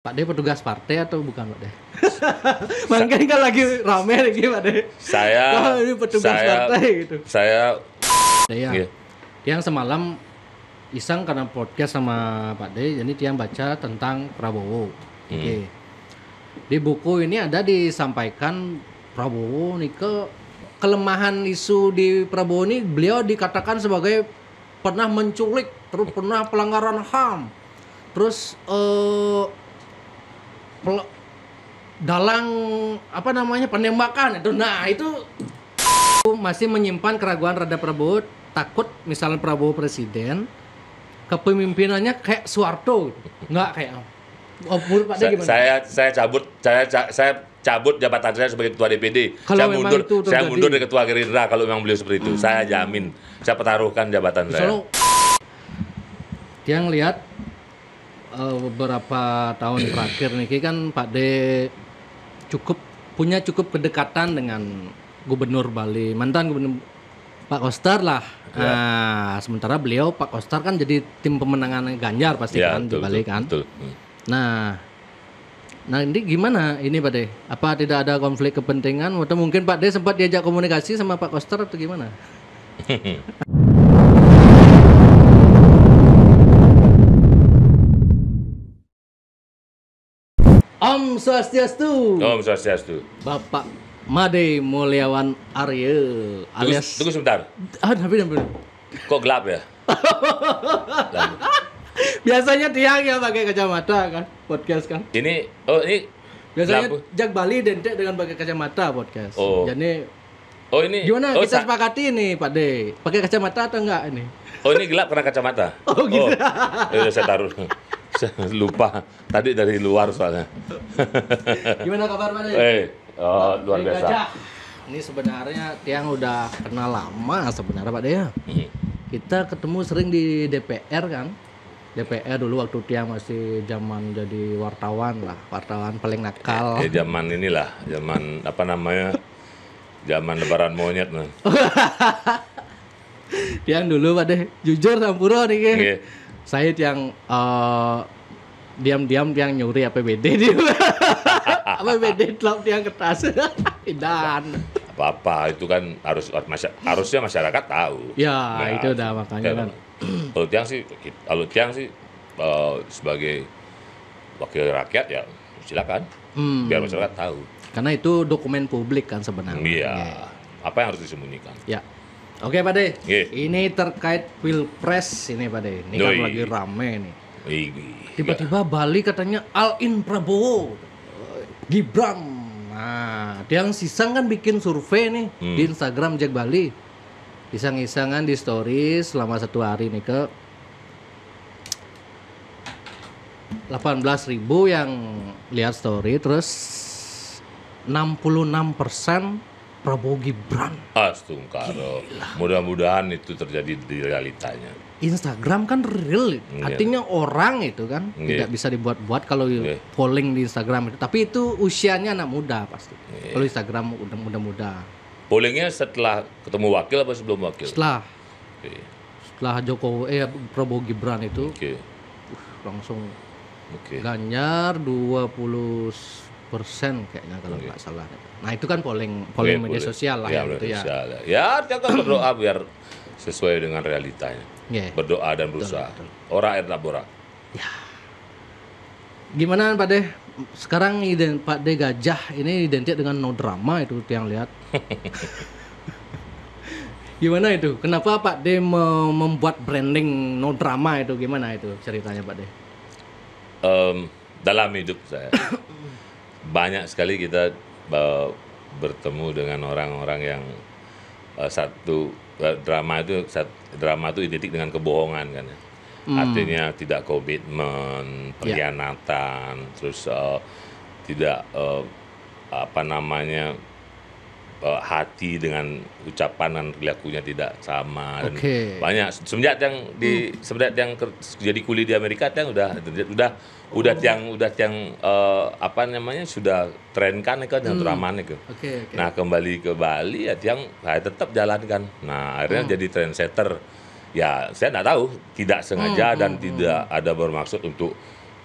Pak De petugas partai atau bukan Pak deh Makanya kan lagi rame lagi Pak De. Saya oh, ini petugas saya, partai gitu. Saya Saya. Yeah. Tiang semalam iseng karena podcast sama Pak De jadi tiang baca tentang Prabowo. Hmm. Oke. Di buku ini ada disampaikan Prabowo nih ke kelemahan isu di Prabowo ini beliau dikatakan sebagai pernah menculik, terus pernah pelanggaran HAM. Terus eh, pel dalang apa namanya penembakan itu nah itu masih menyimpan keraguan rada Prabowo takut misalnya Prabowo presiden kepemimpinannya kayak Soeharto gitu. nggak kayak Oh, menurut Pak saya, gimana? Saya saya cabut saya saya cabut jabatan saya sebagai ketua DPD. Kalau saya mundur itu terjadi. saya mundur dari ketua Gerindra kalau memang beliau seperti itu. Hmm. Saya jamin saya pertaruhkan jabatan Misalnya, saya. Dia ngelihat Eh, beberapa tahun terakhir nih kan Pak De cukup punya cukup kedekatan dengan Gubernur Bali mantan Gubernur Pak Koster lah. Ya. Nah, sementara beliau Pak Koster kan jadi tim pemenangan Ganjar pasti ya, kan betul, di Bali betul, kan. Betul. Hmm. Nah, Nah ini gimana ini Pak De? Apa tidak ada konflik kepentingan? Atau mungkin Pak De sempat diajak komunikasi sama Pak Koster atau gimana? Om Swastiastu. Om Swastiastu. Bapak Made Mulyawan Arya alias Tunggu, tunggu sebentar. Ah, tapi Kok gelap ya? Biasanya tiang yang pakai kacamata kan podcast kan. Ini oh ini biasanya gelap. Jak Bali dentek dengan pakai kacamata podcast. Oh. Jadi Oh ini. Gimana oh, kita sepakati ini Pak De? Pakai kacamata atau enggak ini? Oh ini gelap karena kacamata. Oh gitu. Oh, ya, saya taruh. lupa tadi dari luar soalnya. Gimana kabar Pak? Eh, hey, oh, luar biasa. Ini sebenarnya Tiang udah kenal lama sebenarnya Pak Dea. Ya? Iya. Kita ketemu sering di DPR kan. DPR dulu waktu Tiang masih zaman jadi wartawan lah, wartawan paling nakal. Eh, eh zaman inilah, zaman apa namanya? Zaman lebaran monyet nah. Tiang dulu Pak Dea, jujur sampuro nih. Yeah Said yang diam eh, diam-diam yang nyuri APBD dia. APBD telap dia kertas. Dan apa-apa itu kan harus harusnya masyarakat tahu. Ya, nah, itu udah makanya kan. Gitu. Kalau Tiang sih kalau Tiang sih uh, sebagai wakil rakyat ya silakan. Hmm. Biar masyarakat tahu. Karena itu dokumen publik kan sebenarnya. Iya. Apa yang harus disembunyikan? Ya. Oke Pak De, yeah. ini terkait pilpres ini Pak De, ini Doi. kan lagi rame nih. Tiba-tiba iya. Bali katanya in Prabowo, Gibran. Nah, yang Sisang kan bikin survei nih hmm. di Instagram Jack Bali. Isang-isangan di story selama satu hari nih ke 18 ribu yang lihat story terus 66 persen Prabowo Gibran. Astungkaro. Mudah-mudahan itu terjadi di realitanya. Instagram kan real, yeah. artinya orang itu kan yeah. tidak bisa dibuat-buat kalau yeah. polling di Instagram. itu. Tapi itu usianya anak muda pasti. Yeah. Kalau Instagram udah muda-muda. Pollingnya setelah ketemu wakil apa sebelum wakil? Setelah. Okay. Setelah Jokowi, eh Prabowo Gibran itu okay. uh, langsung okay. Ganjar 20 persen kayaknya kalau iya. nggak okay. salah. Nah itu kan polling iya, polling yeah, media sosial lah yeah, ya, gitu ya. Sosial, ya. kita kan berdoa biar sesuai dengan realitanya. Yeah. Berdoa dan berusaha. Betul, betul. Ora et labora. Ya. Gimana Pak De? Sekarang ident Pak De Gajah ini identik dengan no drama itu yang lihat. gimana itu? Kenapa Pak De membuat branding no drama itu? Gimana itu ceritanya Pak De? Um, dalam hidup saya. banyak sekali kita uh, bertemu dengan orang-orang yang uh, satu uh, drama itu sat, drama itu identik dengan kebohongan kan ya. Hmm. Artinya tidak komitmen, ya. pengkhianatan, yeah. terus uh, tidak uh, apa namanya uh, hati dengan ucapan dan perilakunya tidak sama dan okay. banyak semenjak yang di hmm. semenjak yang jadi kuli di Amerika yang udah udah udah oh. yang udah yang uh, apa namanya sudah tren kan itu yang hmm. teraman itu. Okay, okay. Nah kembali ke Bali ya yang saya tetap jalankan. Nah akhirnya oh. jadi trendsetter. Ya saya tidak tahu tidak sengaja hmm, dan hmm, tidak hmm. ada bermaksud untuk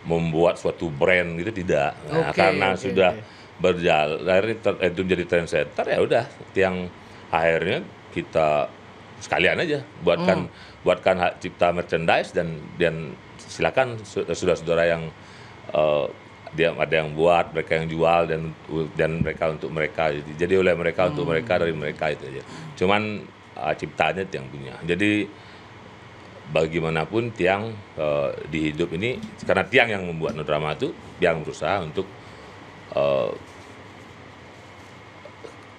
membuat suatu brand gitu tidak. Nah, okay, karena okay, sudah okay berjalan akhirnya ter, eh, itu menjadi trend center ya udah tiang akhirnya kita sekalian aja buatkan hmm. buatkan hak cipta merchandise dan dan silakan saudara-saudara yang uh, dia ada yang buat mereka yang jual dan dan mereka untuk mereka jadi, jadi oleh mereka hmm. untuk mereka dari mereka itu aja cuman uh, ciptaannya tiang punya jadi bagaimanapun tiang uh, di hidup ini karena tiang yang membuat drama itu tiang berusaha untuk Eh,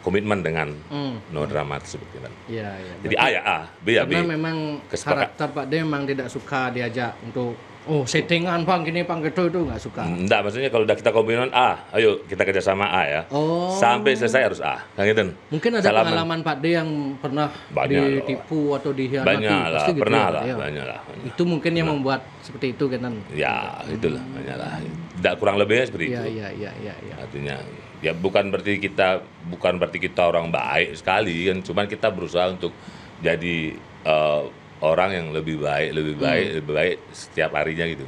komitmen dengan hmm. no drama tersebut gitu kan. Iya, iya. Jadi A ya A, B ya B. Karena memang Kesepakat. karakter Pak D memang tidak suka diajak untuk Oh, settingan pang gini pang gitu itu nggak suka. Enggak, maksudnya kalau udah kita kombinan A, ayo kita kerja sama A ya. Oh. Sampai selesai harus A. Kang gitu. Mungkin ada Salaman. pengalaman Pak D yang pernah banyak ditipu loh. atau dihianati. Banyak lah, gitu pernah ya, lah, ya. banyak lah. Itu mungkin banyak. yang membuat seperti itu kan. Ya, itulah hmm. banyak lah. Tidak kurang lebihnya seperti ya, itu. Iya, iya, iya, iya. Artinya ya bukan berarti kita bukan berarti kita orang baik sekali kan, cuman kita berusaha untuk jadi uh, orang yang lebih baik lebih hmm. baik hmm. lebih baik setiap harinya gitu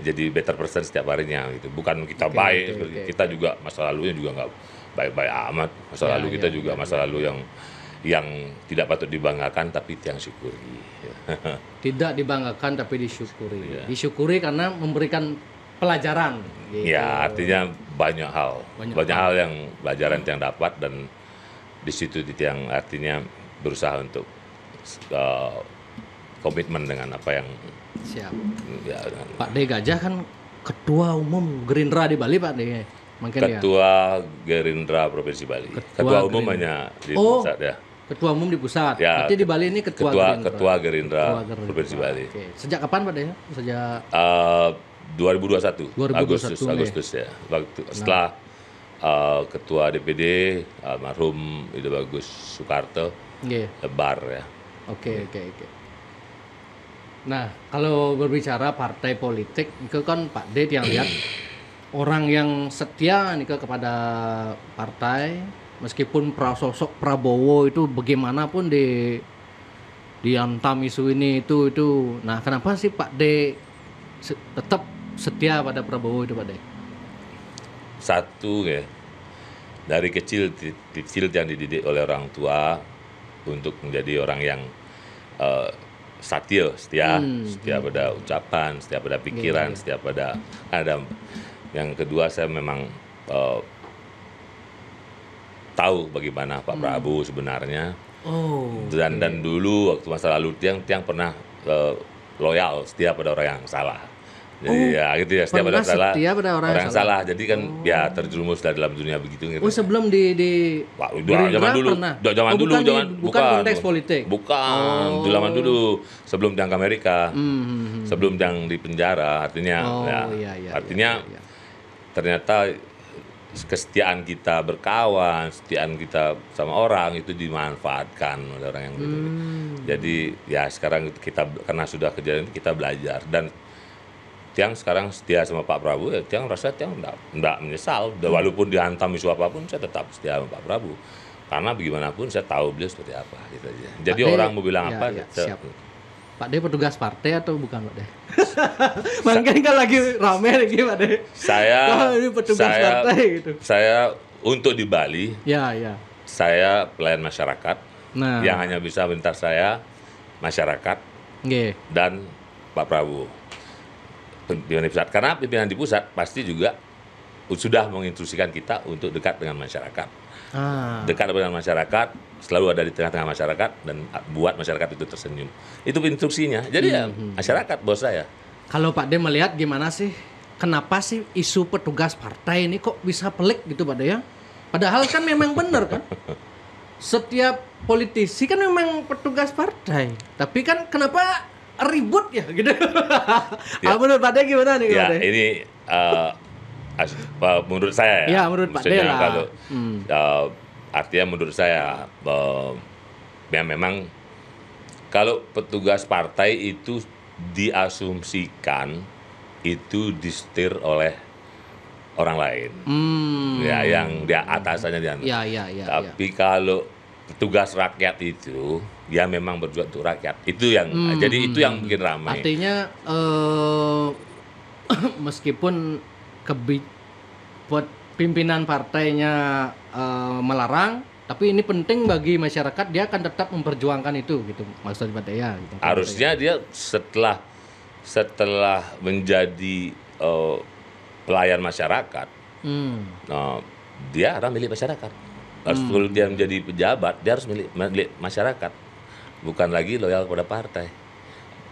jadi better person setiap harinya gitu bukan kita okay, baik okay, okay, kita okay. juga masa lalunya juga nggak baik-baik amat masa ya, lalu kita ya, juga ya, masa ya. lalu yang yang tidak patut dibanggakan tapi yang syukuri tidak dibanggakan tapi disyukuri ya. disyukuri karena memberikan pelajaran gitu. ya artinya banyak hal banyak, banyak hal. hal yang pelajaran yang dapat dan di situ yang artinya berusaha untuk uh, komitmen dengan apa yang siap. Ya, Pak D Gajah kan ketua umum Gerindra di Bali Pak D. Mungkin ya. ketua ya. Gerindra Provinsi Bali. Ketua, ketua umum hanya di oh, pusat ya. Ketua umum di pusat. Ya, Berarti di Bali ini ketua ketua Gerindra, ketua Gerindra, ketua Gerindra Provinsi Bali. Sejak kapan Pak D? Sejak uh, 2021, 2021 Agustus ya. Agustus ya. Waktu nah. setelah uh, ketua DPD almarhum itu Bagus Soekarto yeah. lebar ya. Oke okay, oke okay, oke. Okay. Nah, kalau berbicara partai politik, itu kan Pak D yang lihat orang yang setia nih kepada partai, meskipun prasosok Prabowo itu bagaimanapun di diantam isu ini itu itu. Nah, kenapa sih Pak D se, tetap setia pada Prabowo itu Pak D? Satu ya, dari kecil kecil yang dididik oleh orang tua untuk menjadi orang yang uh, satya setia hmm. setia hmm. pada ucapan setia pada pikiran yeah. setia pada ada yang kedua saya memang uh, tahu bagaimana Pak hmm. Prabowo sebenarnya oh, dan okay. dan dulu waktu masa lalu tiang tiang pernah uh, loyal setia pada orang yang salah Oh, iya, oh, gitu ya setiap ada salah. Setiap ada orang, orang yang salah. salah. Jadi kan ya, oh. ya terjerumus lah dalam dunia begitu gitu. Oh, sebelum di di Wah, zaman dulu. Pernah. Zaman oh, dulu, bukan zaman di, bukan, bukan konteks politik. Bukan, oh. zaman dulu sebelum di Amerika. Hmm. hmm, hmm. Sebelum yang di penjara artinya oh, ya. Iya, iya, iya, artinya iya, iya. ternyata kesetiaan kita berkawan, kesetiaan kita sama orang itu dimanfaatkan oleh orang yang berbeda. Hmm. Jadi ya sekarang kita karena sudah kejadian kita belajar dan Tiang sekarang setia sama Pak Prabowo, ya Tiang rasa Tiang enggak, enggak menyesal. Hmm. Walaupun dihantam isu apapun, saya tetap setia sama Pak Prabowo. Karena bagaimanapun saya tahu beliau seperti apa. Gitu aja. Jadi Pak orang De, mau bilang ya, apa, ya, saya, siap. Pak De petugas partai atau bukan Pak De? Makanya kan lagi rame lagi Pak De. Saya, oh, saya, partai gitu. Saya untuk di Bali, ya, ya. saya pelayan masyarakat nah. yang hanya bisa minta saya masyarakat dan Pak Prabowo pimpinan di pusat. Karena pimpinan di pusat pasti juga sudah menginstruksikan kita untuk dekat dengan masyarakat. Ah. Dekat dengan masyarakat, selalu ada di tengah-tengah masyarakat dan buat masyarakat itu tersenyum. Itu instruksinya. Jadi hmm. ya mhm. masyarakat bos saya. Kalau Pak De melihat gimana sih? Kenapa sih isu petugas partai ini kok bisa pelik gitu Pak De ya? Padahal kan memang benar kan? Setiap politisi kan memang petugas partai. Tapi kan kenapa ribut ya gitu. Ya. Ah, menurut Pak De gimana nih? Ya, Pak ini uh, menurut saya ya. ya menurut Pak De lah. hmm. uh, artinya menurut saya uh, ya memang kalau petugas partai itu diasumsikan itu disetir oleh orang lain. Hmm. Ya yang dia atasannya dia. Ya, ya, ya, ya, Tapi ya. kalau tugas rakyat itu ya memang berjuang untuk rakyat itu yang hmm, jadi itu yang hmm, bikin ramai artinya uh, meskipun kebi buat pimpinan partainya uh, melarang tapi ini penting bagi masyarakat dia akan tetap memperjuangkan itu gitu maksud ya gitu. harusnya dia setelah setelah menjadi uh, pelayan masyarakat hmm. uh, dia adalah milik masyarakat harus hmm. dia menjadi pejabat dia harus milik, milik masyarakat bukan lagi loyal kepada partai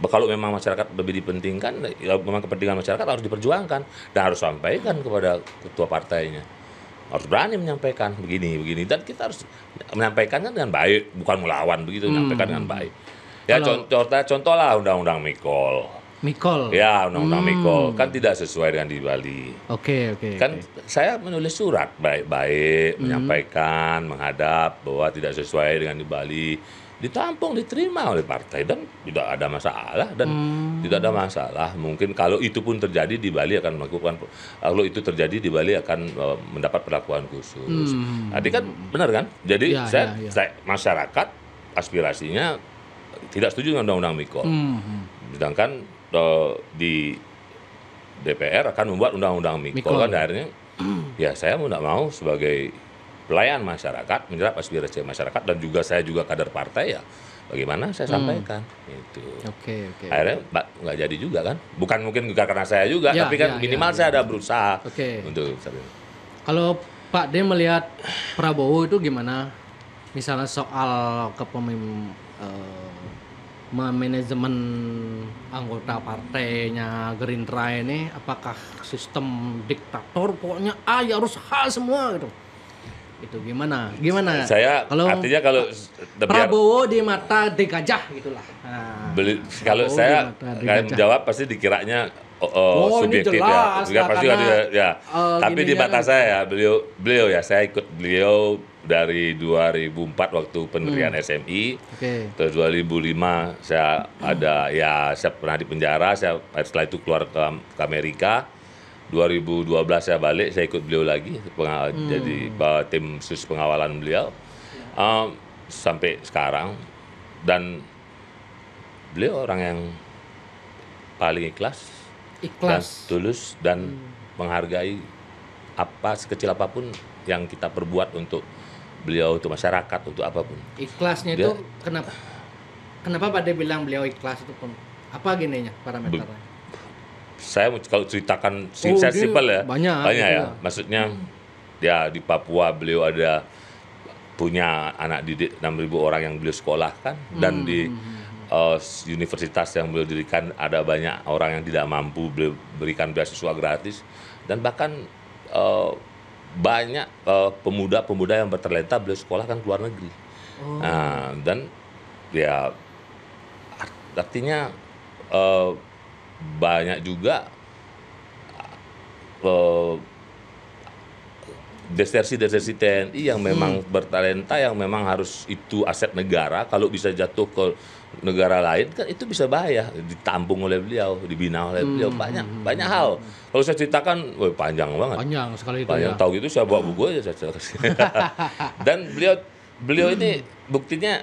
kalau memang masyarakat lebih dipentingkan ya memang kepentingan masyarakat harus diperjuangkan dan harus sampaikan kepada ketua partainya harus berani menyampaikan begini begini dan kita harus menyampaikannya dengan baik bukan melawan begitu hmm. menyampaikan dengan baik ya contoh contoh lah undang-undang mikol Mikol. Ya, undang-undang hmm. Mikol kan tidak sesuai dengan di Bali. Oke, okay, oke. Okay, kan okay. saya menulis surat baik-baik hmm. menyampaikan, menghadap bahwa tidak sesuai dengan di Bali. Ditampung, diterima oleh partai dan tidak ada masalah dan hmm. tidak ada masalah. Mungkin kalau itu pun terjadi di Bali akan melakukan kalau itu terjadi di Bali akan eh, mendapat perlakuan khusus. Hmm. Tadi kan benar kan? Jadi ya, saya, ya, ya. saya masyarakat aspirasinya tidak setuju dengan undang-undang Mikol. Hmm. hmm. Sedangkan Eh, di DPR akan membuat undang-undang mikro, kan akhirnya ya saya tidak mau sebagai pelayan masyarakat menyerap aspirasi masyarakat dan juga saya juga kader partai ya bagaimana saya hmm. sampaikan itu okay, okay. akhirnya nggak jadi juga kan bukan mungkin juga karena saya juga ya, tapi kan ya, ya minimal ya, saya ya. ada berusaha okay. untuk kalau Pak D melihat Prabowo itu gimana misalnya soal kepemimpinan uh, eh, manajemen anggota partainya Gerindra ini apakah sistem diktator pokoknya A ah, ya harus H semua gitu itu gimana gimana saya kalau artinya kalau Prabowo biar, di mata degajah gitulah nah, kalau Prabowo saya kalian menjawab pasti dikiranya oh, oh, oh subjektif ya, ya eh, pasti ya uh, tapi di mata kan. saya beliau beliau ya saya ikut beliau dari 2004 waktu pendirian hmm. SMI. Okay. Terus 2005 saya ada ya saya pernah di penjara, saya setelah itu keluar ke, ke Amerika. 2012 saya balik, saya ikut beliau lagi hmm. jadi bawa tim sus pengawalan beliau. Um, sampai sekarang dan beliau orang yang paling ikhlas, ikhlas. dan tulus dan hmm. menghargai apa sekecil apapun yang kita perbuat untuk beliau untuk masyarakat untuk apapun ikhlasnya dia, itu kenapa kenapa pada bilang beliau ikhlas itu pun apa genenya parameternya be, saya kalau ceritakan oh, ya banyak banyak gitu ya, ya. maksudnya hmm. ya di Papua beliau ada punya anak didik 6.000 orang yang beliau sekolahkan hmm. dan di uh, universitas yang beliau dirikan ada banyak orang yang tidak mampu beliau berikan beasiswa gratis dan bahkan uh, banyak pemuda eh, pemuda-pemuda yang bertalenta beliau sekolahkan ke luar negeri oh. nah, dan ya art artinya uh, banyak juga uh, desersi-desersi TNI yang hmm. memang bertalenta yang memang harus itu aset negara kalau bisa jatuh ke negara lain kan itu bisa bahaya ditampung oleh beliau dibina oleh hmm, beliau hmm. banyak banyak hmm, hal hmm. kalau saya ceritakan wah panjang banget panjang sekali itu panjang ya. tahu gitu saya bawa buku aja saya dan beliau beliau ini buktinya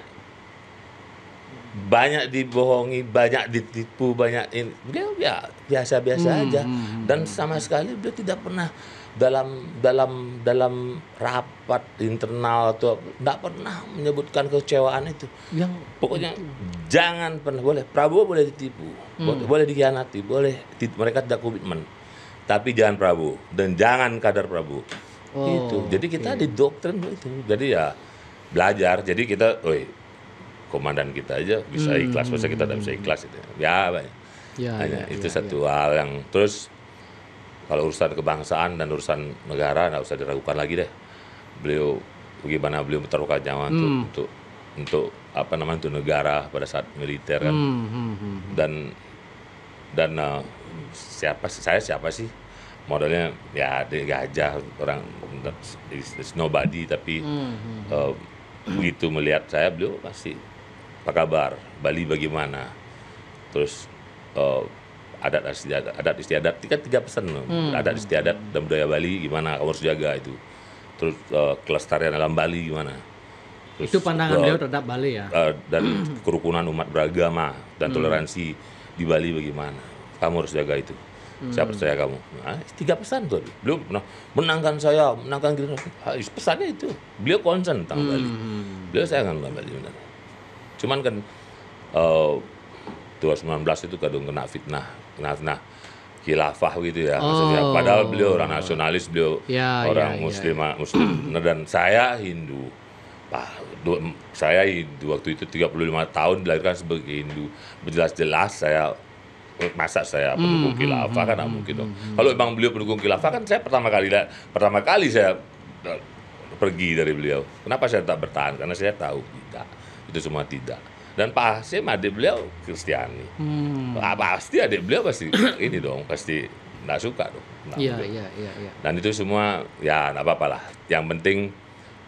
banyak dibohongi banyak ditipu banyak ini beliau ya biasa biasa hmm. aja dan sama sekali beliau tidak pernah dalam dalam dalam rapat internal atau tidak pernah menyebutkan kecewaan itu. Yang pokoknya itu. jangan pernah boleh Prabowo boleh ditipu, hmm. boleh dikhianati, boleh mereka tidak komitmen. Tapi jangan Prabowo dan jangan kader Prabowo. Oh, itu. Jadi kita okay. didoktrin itu. Jadi ya belajar. Jadi kita, oi, komandan kita aja bisa hmm. ikhlas, masa kita tidak bisa ikhlas itu. Ya, Ya, ya, itu ya, satu ya. hal yang terus kalau urusan kebangsaan dan urusan negara nggak usah diragukan lagi deh beliau bagaimana beliau terbuka nyawa hmm. untuk, untuk untuk apa namanya untuk negara pada saat militer kan hmm, hmm, hmm. hmm. dan dan uh, siapa saya siapa sih modalnya ya dia gajah orang it's nobody tapi hmm, hmm. Uh, begitu melihat saya beliau pasti apa kabar Bali bagaimana terus uh, adat istiadat adat istiadat tiga tiga pesan hmm. adat istiadat dan budaya Bali gimana kamu harus jaga itu terus uh, kelestarian alam Bali gimana terus, itu pandangan uh, beliau terhadap Bali ya uh, dan kerukunan umat beragama dan hmm. toleransi di Bali bagaimana kamu harus jaga itu hmm. saya percaya kamu nah, tiga pesan tuh beliau pernah menangkan saya menangkan gitu pesannya itu beliau concern tentang hmm. Bali beliau saya akan Bali benar cuman kan uh, 2019 itu kadung kena fitnah nah nah, khilafah gitu ya oh. padahal beliau orang nasionalis beliau ya, ya orang ya, muslim ya. muslim nah, dan saya Hindu Pak saya Hindu waktu itu 35 tahun dilahirkan sebagai Hindu jelas-jelas saya masa saya hmm, pendukung hmm, khilafah kan hmm, mungkin dong hmm, hmm, kalau memang beliau pendukung khilafah kan saya pertama kali pertama kali saya eh, pergi dari beliau kenapa saya tak bertahan karena saya tahu tidak itu semua tidak dan Pak Hasim adik beliau Kristiani hmm. Ah, pasti adik beliau pasti ini dong pasti nggak suka dong iya, iya iya iya ya. dan itu semua ya nggak apa-apa lah yang penting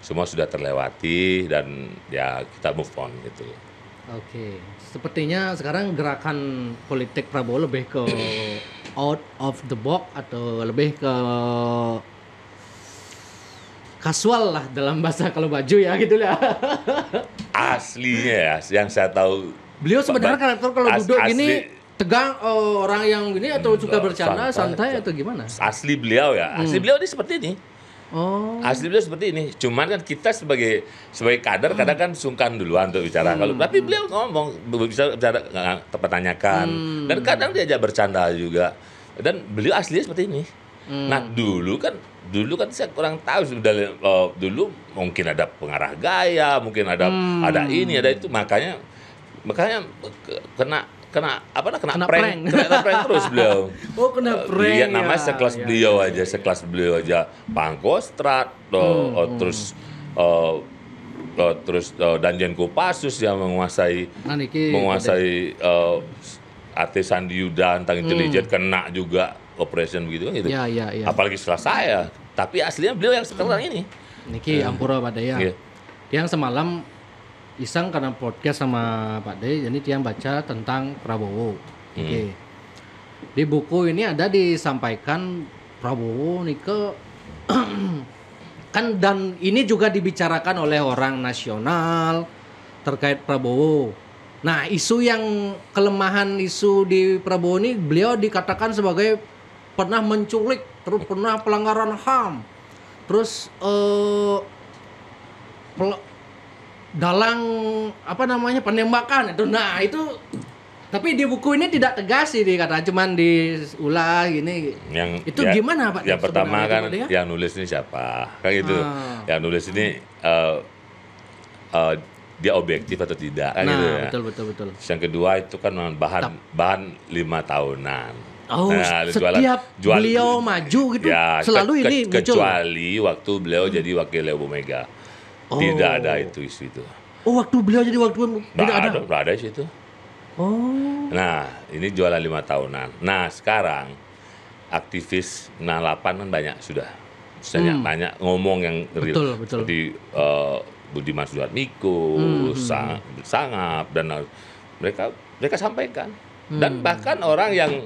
semua sudah terlewati dan ya kita move on gitu Oke, sepertinya sekarang gerakan politik Prabowo lebih ke out of the box atau lebih ke kasual lah dalam bahasa kalau baju ya gitu lah. Aslinya ya, yang saya tahu. Beliau sebenarnya karakter kalau duduk asli, gini tegang oh, orang yang gini atau suka bercanda santai, santai atau gimana? Asli beliau ya, asli hmm. beliau ini seperti ini. Oh. Asli beliau seperti ini. Cuman kan kita sebagai sebagai kader hmm. kadang kan sungkan duluan untuk bicara. Hmm. Kalau tapi beliau ngomong bisa bicara tepatanyakan hmm. dan kadang diajak bercanda juga. Dan beliau aslinya seperti ini. Nah, hmm. Nah dulu kan dulu kan saya kurang tahu sebenarnya uh, dulu mungkin ada pengarah gaya mungkin ada hmm. ada ini ada itu makanya makanya kena kena apa kena, kena prank, prank. kena prank terus beliau oh kena eh, prank dia ya, namanya sekelas ya, beliau ya, aja iya, sekelas iya. beliau aja pangkostrat hmm, uh, terus uh, uh, terus uh, danjen kupasus yang menguasai Aniki, menguasai uh, artis Sandi Yuda tentang intelijen hmm. kena juga operation begitu kan gitu. Ya, ya, ya. Apalagi setelah saya. Tapi aslinya beliau yang sekarang hmm. ini. Niki hmm. Ampura Pak Daya. Yeah. Yang semalam Iseng karena podcast sama Pak Day, jadi dia baca tentang Prabowo. Hmm. Oke. Di buku ini ada disampaikan Prabowo Nike kan dan ini juga dibicarakan oleh orang nasional terkait Prabowo. Nah, isu yang kelemahan isu di Prabowo ini beliau dikatakan sebagai pernah menculik, terus pernah pelanggaran HAM, terus eh, pel- dalang apa namanya penembakan itu nah itu tapi di buku ini tidak tegas sih dikata cuman diulas gini yang itu ya, gimana pak yang pertama kan itu, ya? yang nulis ini siapa kan itu ah. yang nulis ini uh, uh, dia objektif atau tidak kan gitu nah, gitu ya betul betul betul yang kedua itu kan bahan Tap. bahan lima tahunan Oh, nah, setiap jualan, jualan, beliau maju gitu ya, selalu ke, ini ke, muncul. Kecuali waktu beliau jadi wakilnya Bu Mega. Oh. Tidak ada oh. itu isu itu. Oh, waktu beliau jadi waktu tidak ada ada. Tidak ada isu itu. Oh. Nah, ini jualan lima tahunan. Nah, sekarang aktivis 68 kan banyak sudah. Banyak hmm. banyak ngomong yang real. Betul, betul. Seperti uh, Budiman Sujatmiko, hmm. Sang, Sangap dan mereka mereka sampaikan. Hmm. Dan bahkan orang yang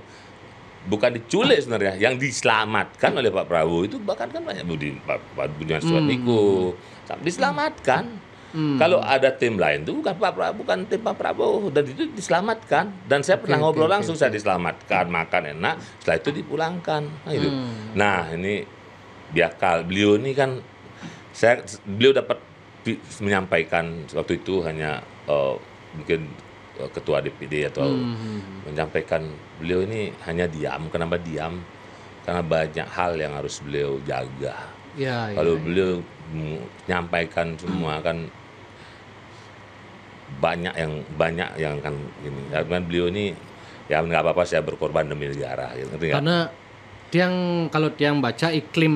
bukan diculik sebenarnya yang diselamatkan oleh Pak Prabowo itu bahkan kan banyak Budi Pak Budiman Sujatmiko hmm. diselamatkan hmm. kalau ada tim lain itu bukan Pak Prabowo bukan tim Pak Prabowo dan itu diselamatkan dan saya okay, pernah ngobrol okay, langsung okay. saya diselamatkan makan enak setelah itu dipulangkan nah, itu hmm. nah ini biakal beliau ini kan saya beliau dapat menyampaikan waktu itu hanya uh, mungkin Eh, ketua DPD atau hmm, hmm, hmm. menyampaikan beliau ini hanya diam. Kenapa diam? Karena banyak hal yang harus beliau jaga. Ya, ya Kalau ya, beliau menyampaikan semua hmm. kan banyak yang banyak yang kan ini. karena beliau ini ya nggak apa-apa saya berkorban demi negara. Gitu. Karena yang kalau yang baca iklim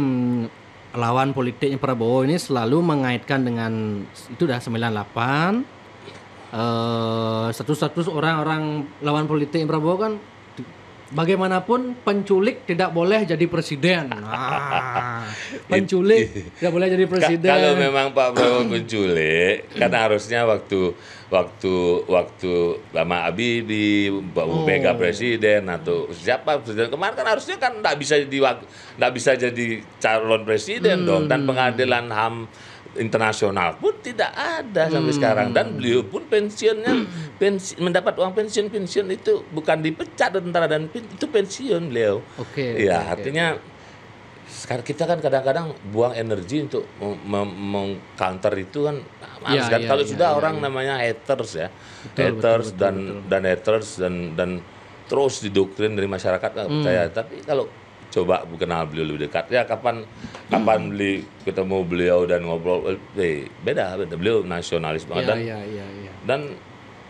lawan politiknya Prabowo ini selalu mengaitkan dengan itu dah 98 satu eh, status uh, orang-orang lawan politik Prabowo kan bagaimanapun penculik tidak boleh jadi presiden. Ah, penculik tidak boleh jadi presiden. Kalau memang Pak Prabowo penculik, kan harusnya waktu waktu waktu Lama Abidi, Mbak oh. Mega presiden atau siapa presiden kemarin kan harusnya kan tidak bisa di tidak bisa jadi calon presiden hmm. dong dan hmm. pengadilan HAM internasional pun tidak ada sampai hmm. sekarang dan beliau pun pensiunnya hmm. pensi, mendapat uang pensiun pensiun itu bukan dipecat tentara dan itu pensiun beliau. Oke. Okay, ya okay, artinya okay. sekarang kita kan kadang-kadang buang energi untuk mengcounter itu kan males ya, kan ya, kalau ya, sudah ya, orang ya. namanya haters ya betul, haters betul, betul, dan betul. dan haters dan dan terus didoktrin dari masyarakat hmm. percaya tapi kalau coba kenal beliau lebih dekat ya kapan kapan beli ketemu beliau dan ngobrol eh, eh, beda, beda beliau nasionalis banget ya, dan ya, ya, ya. dan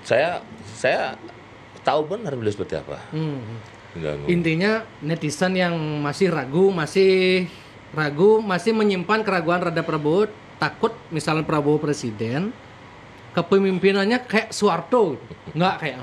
saya saya tahu benar beliau seperti apa hmm. hmm. intinya netizen yang masih ragu masih ragu masih menyimpan keraguan terhadap Prabowo takut misalnya Prabowo presiden kepemimpinannya kayak Soeharto nggak kayak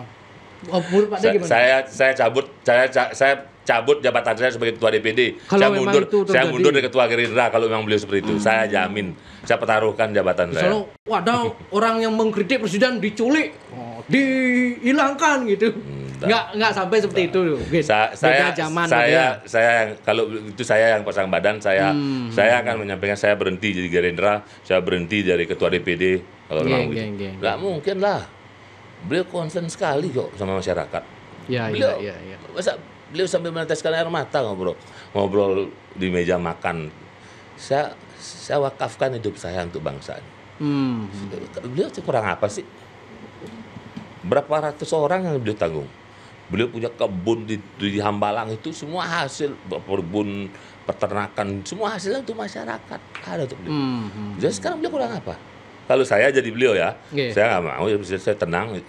Oh, Pak saya, saya saya cabut saya saya cabut jabatan saya sebagai ketua DPD. Kalau saya mundur, itu saya mundur dari ketua Gerindra kalau memang beliau seperti itu. Hmm. Saya jamin, saya pertaruhkan jabatan Misalnya, saya. wadah orang yang mengkritik presiden diculik, oh, dihilangkan gitu. Hmm, nggak nggak sampai seperti itu. Gitu. Sa saya zaman saya saya, saya kalau itu saya yang pasang badan saya hmm. saya akan menyampaikan saya berhenti jadi Gerindra, saya berhenti dari ketua DPD kalau iya, memang iya, begitu. Iya, nggak mungkin lah. Beliau konsen sekali kok sama masyarakat. Ya, ya beliau, ya, ya, ya. Masa beliau sambil meneteskan air mata ngobrol ngobrol di meja makan saya saya wakafkan hidup saya untuk bangsa hmm. beliau kurang apa sih berapa ratus orang yang beliau tanggung beliau punya kebun di, di Hambalang itu semua hasil kebun peternakan semua hasilnya untuk masyarakat ada untuk beliau hmm. hmm jadi hmm. sekarang beliau kurang apa kalau saya jadi beliau ya yeah. saya nggak mau ya, saya tenang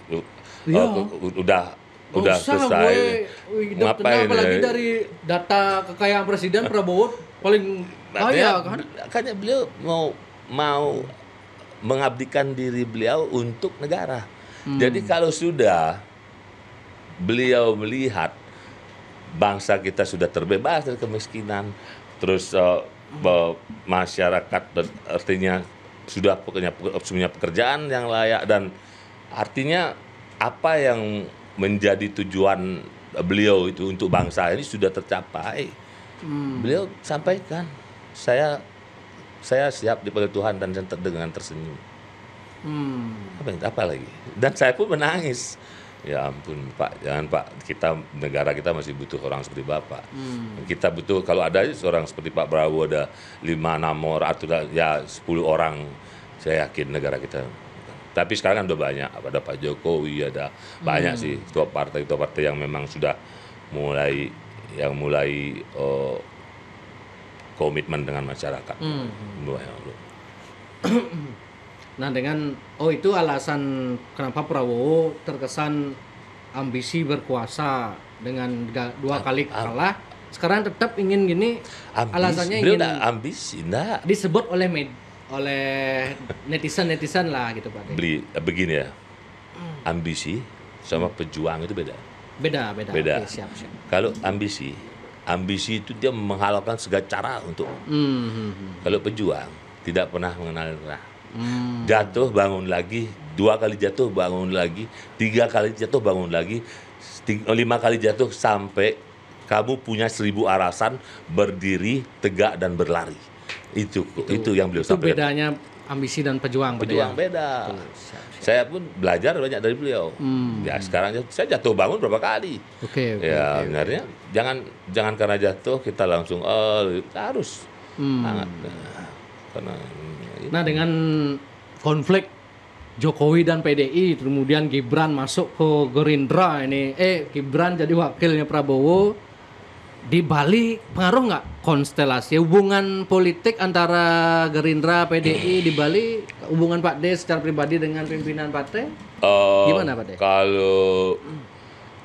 Uh, udah udah usah selesai. gue hidup Ngapain tenang, apalagi eh? dari data kekayaan presiden Prabowo paling kaya ya, kan makanya beliau mau mau mengabdikan diri beliau untuk negara hmm. jadi kalau sudah beliau melihat bangsa kita sudah terbebas dari kemiskinan terus uh, masyarakat artinya sudah punya pekerjaan yang layak dan artinya apa yang menjadi tujuan beliau itu untuk bangsa ini sudah tercapai. Hmm. Beliau sampaikan, saya saya siap dipanggil Tuhan dan saya dengan tersenyum. Hmm. Apa, apa lagi? Dan saya pun menangis. Ya ampun Pak, jangan Pak. Kita negara kita masih butuh orang seperti Bapak. Hmm. Kita butuh kalau ada seorang seperti Pak Prabowo ada lima enam orang atau ya sepuluh orang, saya yakin negara kita tapi sekarang kan udah banyak, ada Pak Jokowi, ada banyak hmm. sih ketua partai ketua partai yang memang sudah mulai yang mulai uh, komitmen dengan masyarakat. Hmm. Nah dengan oh itu alasan kenapa Prabowo terkesan ambisi berkuasa dengan dua kali kalah sekarang tetap ingin gini ambis, alasannya ingin ambisi nah. disebut oleh media oleh netizen-netizen lah gitu Pak. Beli eh, begini ya. Hmm. Ambisi sama pejuang itu beda. Beda, beda. Beda. Oke, siap, siap. Kalau ambisi, ambisi itu dia menghalalkan segala cara untuk. Mm-hmm. Kalau pejuang tidak pernah mengenal lelah. Mm. Jatuh bangun lagi, dua kali jatuh bangun lagi, tiga kali jatuh bangun lagi, lima kali jatuh sampai kamu punya seribu alasan berdiri tegak dan berlari itu itu, itu yang beliau itu sampaikan. bedanya ambisi dan pejuang. Pejuang ya? beda. Tuh, siap, siap. Saya pun belajar banyak dari beliau. Hmm. Ya sekarang saya jatuh bangun berapa kali. Oke. Okay, okay, ya okay, jangan jangan karena jatuh kita langsung oh harus hmm. hangat. Nah, karena ya. Nah dengan konflik Jokowi dan PDI kemudian Gibran masuk ke Gerindra ini eh Gibran jadi wakilnya Prabowo di Bali pengaruh nggak konstelasi hubungan politik antara Gerindra PDI di Bali hubungan Pak D secara pribadi dengan pimpinan partai uh, eh, gimana Pak D? Kalau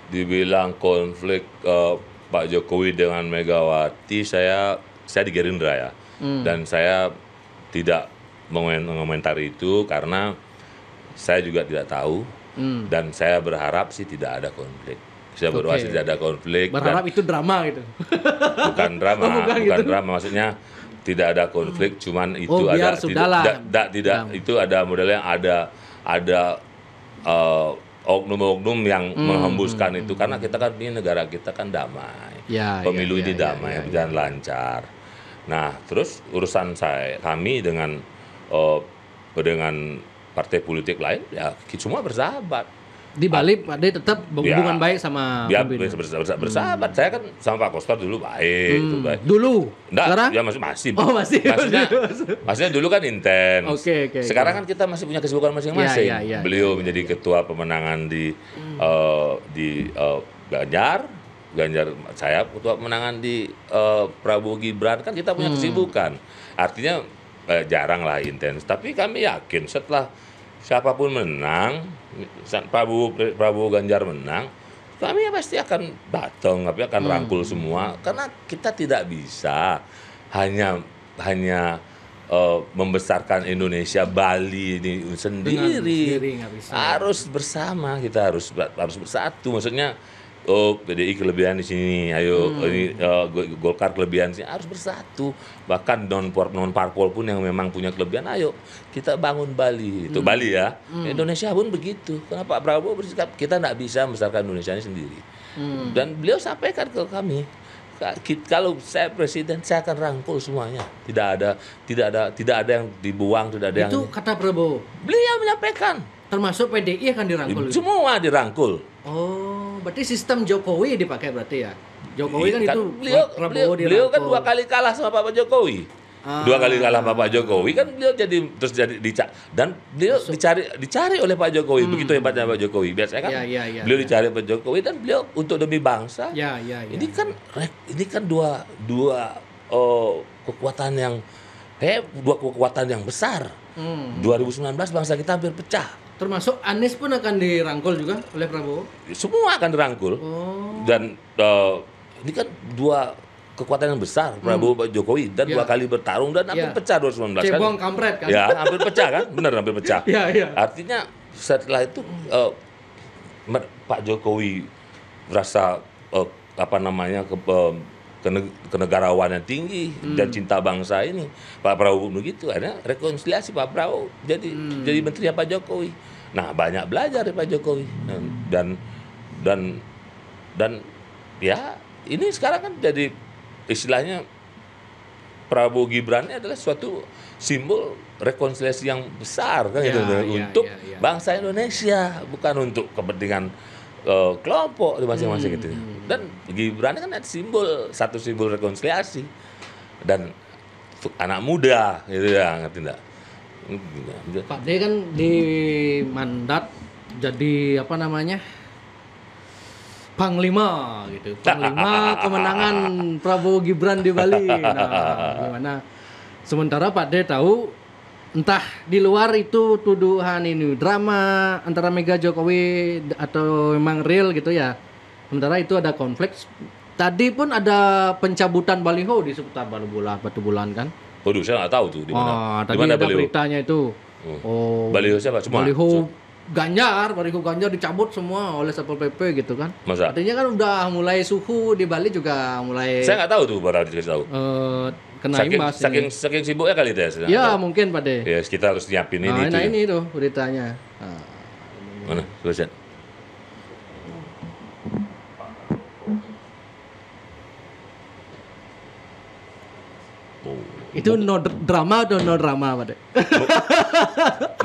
dibilang konflik uh, Pak Jokowi dengan Megawati saya saya di Gerindra ya hmm. dan saya tidak mengomentari itu karena saya juga tidak tahu hmm. dan saya berharap sih tidak ada konflik bisa berdoa okay. tidak ada konflik. Berharap itu drama gitu. Bukan drama, oh, bukan, bukan gitu. drama maksudnya tidak ada konflik, hmm. cuman itu oh, biar ada sudahlah. tidak da, tidak itu ada modelnya ada ada uh, oknum-oknum yang hmm, menghembuskan hmm, itu karena hmm. kita kan ini negara kita kan damai. Ya, ya Pemilu ya, ini ya, damai, ya, ya. berjalan ya. lancar. Nah, terus urusan saya kami dengan uh, dengan partai politik lain ya semua bersahabat di ah. Bali Pak tetap hubungan ya, baik sama ya, Bambino. bersahabat, bersahabat. Hmm. Saya kan sama Pak Kostar dulu baik, hmm. tuh baik. Dulu. Nggak, sekarang? Ya masih masih. Oh, masih. Maksudnya, maksudnya dulu kan intens. Oke, okay, oke. Okay, sekarang okay. kan kita masih punya kesibukan masing-masing. Ya, ya, ya, ya. Beliau ya, menjadi ya. ketua pemenangan di hmm. uh, di uh, Ganjar, Ganjar saya ketua pemenangan di uh, Prabowo Gibran kan kita punya hmm. kesibukan. Artinya uh, jarang lah intens, tapi kami yakin setelah siapapun menang Prabowo Prabowo Ganjar menang, kami pasti akan batong tapi akan hmm. rangkul semua karena kita tidak bisa hanya hanya uh, membesarkan Indonesia Bali ini sendiri. sendiri bisa. Harus bersama kita harus harus bersatu. Maksudnya oh PDI kelebihan di sini, ayo hmm. ini uh, Golkar kelebihan sih harus bersatu. Bahkan non non parpol pun yang memang punya kelebihan, ayo kita bangun Bali. Itu hmm. Bali ya. Hmm. Indonesia pun begitu. Kenapa Pak Prabowo bersikap kita tidak bisa membesarkan Indonesia ini sendiri. Hmm. Dan beliau sampaikan ke kami, kalau saya presiden saya akan rangkul semuanya tidak ada tidak ada tidak ada yang dibuang tidak ada itu yang itu kata Prabowo beliau menyampaikan termasuk PDI akan dirangkul semua dirangkul Oh, berarti sistem Jokowi dipakai berarti ya? Jokowi iya, kan, kan itu beliau, beliau, beliau kan dua kali kalah sama Bapak Jokowi. Ah. Dua kali kalah sama Bapak Jokowi kan beliau jadi terus jadi dicak dan beliau Masuk. dicari dicari oleh Pak Jokowi hmm. begitu hebatnya Pak Jokowi biasanya kan ya, ya, ya, beliau ya. dicari Pak Jokowi dan beliau untuk demi bangsa ya, ya, ya. ini kan ini kan dua dua oh, kekuatan yang eh dua kekuatan yang besar hmm. 2019 bangsa kita hampir pecah Termasuk Anies pun akan dirangkul juga oleh Prabowo. Semua akan dirangkul. Oh. Dan uh, ini kan dua kekuatan yang besar hmm. Prabowo Pak Jokowi dan ya. dua kali bertarung dan hampir ya. pecah 2019 kan? Cebong kan. kampret kan. Ya, hampir pecah kan? Benar hampir pecah. ya, ya. Artinya setelah itu uh, Pak Jokowi merasa uh, eh, apa namanya ke uh, yang tinggi hmm. dan cinta bangsa ini Pak Prabowo begitu ada rekonsiliasi Pak Prabowo jadi hmm. jadi menteri ya Pak Jokowi nah banyak belajar dari Pak Jokowi dan dan dan ya ini sekarang kan jadi istilahnya Prabowo Gibran ini adalah suatu simbol rekonsiliasi yang besar kan ya, itu ya, untuk ya, ya. bangsa Indonesia bukan untuk kepentingan uh, kelompok masing-masing hmm. itu. Dan Gibran kan ada simbol satu simbol rekonsiliasi dan anak muda gitu ya ngerti enggak? Pak D kan di mandat jadi apa namanya? Panglima gitu. Panglima kemenangan Prabowo Gibran di Bali. Nah, gimana? Sementara Pak D tahu entah di luar itu tuduhan ini drama antara Mega Jokowi atau memang real gitu ya. Sementara itu ada konflik. Tadi pun ada pencabutan baliho di seputar Batu Bulan, Batu Bulan kan? Waduh, saya nggak tahu tuh di mana. Ah, tadi ada baliho? beritanya itu. Oh, oh. baliho siapa? Cuma baliho cuman. Ganjar, baliho Ganjar dicabut semua oleh Satpol PP gitu kan. Masa? Artinya kan udah mulai suhu di Bali juga mulai Saya nggak tahu tuh baru dikasih tahu. Uh, kena saking, imbas saking ini. saking sibuknya kali deh ya atau? mungkin pak de. yes, ya, kita harus nyiapin nah, ini nah, nah gitu. ini tuh beritanya nah, mana selesai oh. Itu no drama atau no drama, Pak?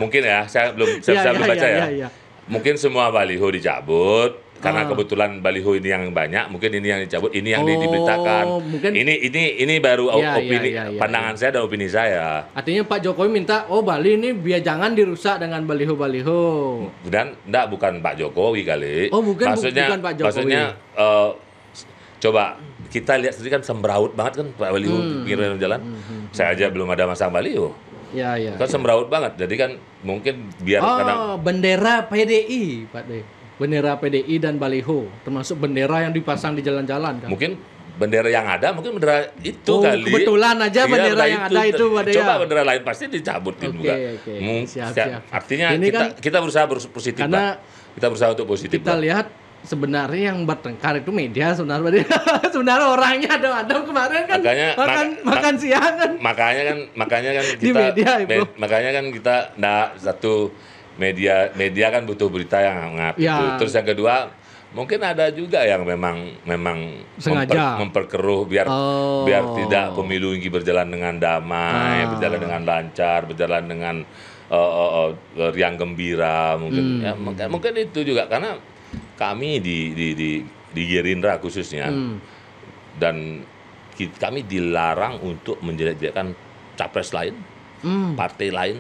Mungkin ya, saya belum saya, ya, saya ya, belum baca ya, ya, ya. ya. Mungkin semua baliho dicabut, karena ah. kebetulan baliho ini yang banyak mungkin ini yang dicabut ini yang oh, diberitakan mungkin, ini ini ini baru ya, opini ya, ya, ya, pandangan ya. saya dan opini saya artinya Pak Jokowi minta oh Bali ini biar jangan dirusak dengan baliho-baliho dan enggak bukan Pak Jokowi kali oh bukan maksudnya, bukan Pak Jokowi maksudnya uh, coba kita lihat sendiri kan sembraut banget kan Pak Baliho hmm. pinggir hmm, jalan hmm, hmm saya hmm. aja belum ada masang baliho Ya, ya, kan ya. banget, jadi kan mungkin biar oh, karena bendera PDI, Pak De bendera PDI dan baliho, termasuk bendera yang dipasang di jalan-jalan kan. Mungkin bendera yang ada mungkin bendera itu oh, kali. Kebetulan aja iya, bendera, bendera yang itu. ada itu bendera. Coba bendera lain pasti dicabut okay, juga. Okay. Hmm, siap, Artinya Ini kita kan, kita berusaha positif. Karena lah. kita berusaha untuk positif. Kita lah. lihat sebenarnya yang bertengkar itu media sebenarnya sebenarnya orangnya ada ada kemarin kan makanya, makan ma makan siang kan makanya kan makanya kan kita di media, ibu. makanya kan kita nah satu media media kan butuh berita yang hangat ya. itu. Terus yang kedua mungkin ada juga yang memang memang Sengaja. memper, memperkeruh biar oh. biar tidak pemilu ini berjalan dengan damai, ah. berjalan dengan lancar, berjalan dengan uh, uh, uh, riang gembira mungkin hmm. ya mungkin, mungkin itu juga karena kami di di di, di Gerindra khususnya hmm. dan kita, kami dilarang untuk menjelek-jelekkan capres lain, hmm. partai lain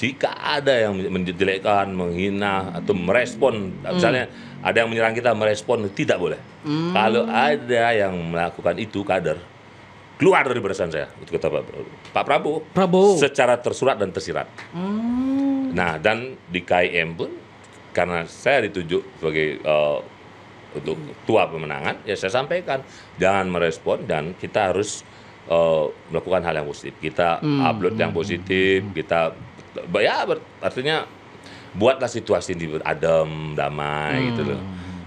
jika ada yang menjelekkan, menghina atau merespon, hmm. misalnya ada yang menyerang kita merespon tidak boleh. Hmm. Kalau ada yang melakukan itu kader keluar dari barisan saya itu kata Pak Prabowo. Pak Prabowo. Prabowo. Secara tersurat dan tersirat. Hmm. Nah dan di KIM pun karena saya ditunjuk sebagai uh, untuk tua pemenangan ya saya sampaikan jangan merespon dan kita harus uh, melakukan hal yang positif. Kita hmm. upload yang positif, kita ya artinya buatlah situasi di adem damai hmm. gitu loh